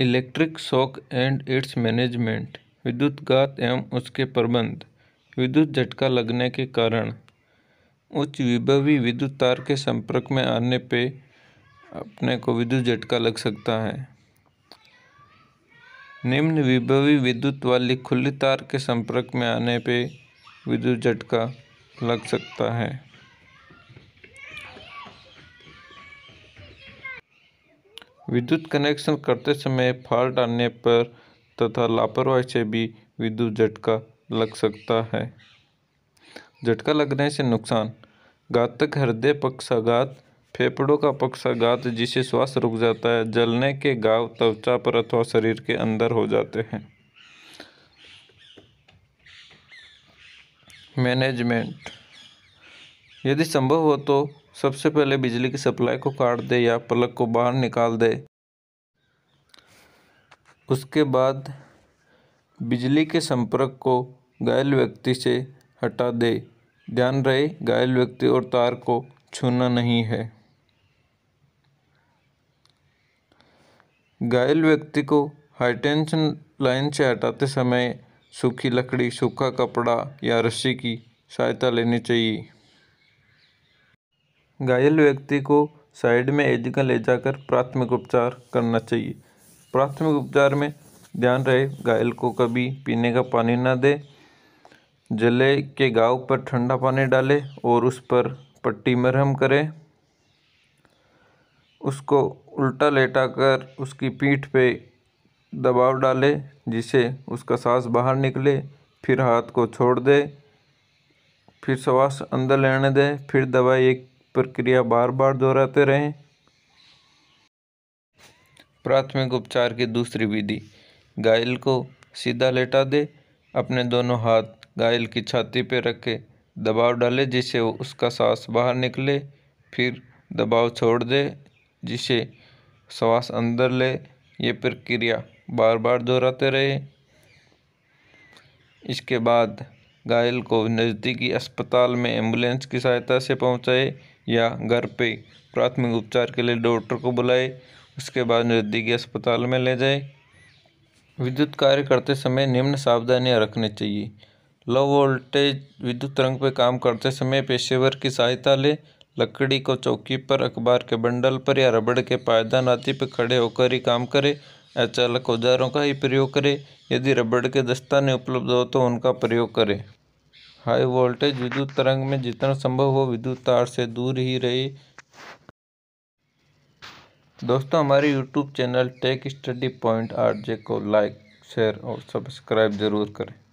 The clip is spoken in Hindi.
electric shock and it's management विद्युतघात एवं उसके प्रबंध विद्युत झटका लगने के कारण उच्च विभवी विद्युत तार के संपर्क में आने पे अपने को विद्युत झटका लग सकता है निम्न विभवी विद्युत वाली खुली तार के संपर्क में आने पे विद्युत झटका लग सकता है विद्युत कनेक्शन करते समय फॉल्ट आने पर तथा लापरवाही से भी विद्युत झटका लग सकता है झटका लगने से नुकसान घातक हृदय पक्षाघात फेफड़ों का पक्षाघात जिसे श्वास रुक जाता है जलने के गाव त्वचा पर अथवा शरीर के अंदर हो जाते हैं मैनेजमेंट यदि संभव हो तो सबसे पहले बिजली की सप्लाई को काट दे या प्लग को बाहर निकाल दे उसके बाद बिजली के संपर्क को घायल व्यक्ति से हटा दे ध्यान रहे घायल व्यक्ति और तार को छूना नहीं है घायल व्यक्ति को हाई टेंशन लाइन से हटाते समय सूखी लकड़ी सूखा कपड़ा या रस्सी की सहायता लेनी चाहिए घायल व्यक्ति को साइड में एजिका ले जाकर प्राथमिक उपचार करना चाहिए प्राथमिक उपचार में ध्यान रहे घायल को कभी पीने का पानी ना दे जले के गाँव पर ठंडा पानी डालें और उस पर पट्टी मरहम करें उसको उल्टा लेटा कर उसकी पीठ पे दबाव डाले जिसे उसका सांस बाहर निकले फिर हाथ को छोड़ दे फिर श्वास अंदर लेने दें फिर दवाई एक प्रक्रिया बार बार दोहराते रहें प्राथमिक उपचार की दूसरी विधि घायल को सीधा लेटा दे अपने दोनों हाथ घायल की छाती पर रखे दबाव डाले जिससे उसका सांस बाहर निकले फिर दबाव छोड़ दे जिसे श्वास अंदर ले ये प्रक्रिया बार बार दोहराते रहे इसके बाद घायल को नज़दीकी अस्पताल में एम्बुलेंस की सहायता से पहुंचाए या घर पे प्राथमिक उपचार के लिए डॉक्टर को बुलाए उसके बाद नज़दीकी अस्पताल में ले जाए विद्युत कार्य करते समय निम्न सावधानियां रखनी चाहिए लो वोल्टेज विद्युत तरंग पर काम करते समय पेशेवर की सहायता ले लकड़ी को चौकी पर अखबार के बंडल पर या रबड़ के पायदान आदि पर खड़े होकर ही काम करें अचालक औजारों का ही प्रयोग करें यदि रबड़ के दस्ताने उपलब्ध हो तो उनका प्रयोग करें हाई वोल्टेज विद्युत तरंग में जितना संभव हो विद्युत तार से दूर ही रहे दोस्तों हमारे YouTube channel tech study point R J को लाइक शेयर और सब्सक्राइब ज़रूर करें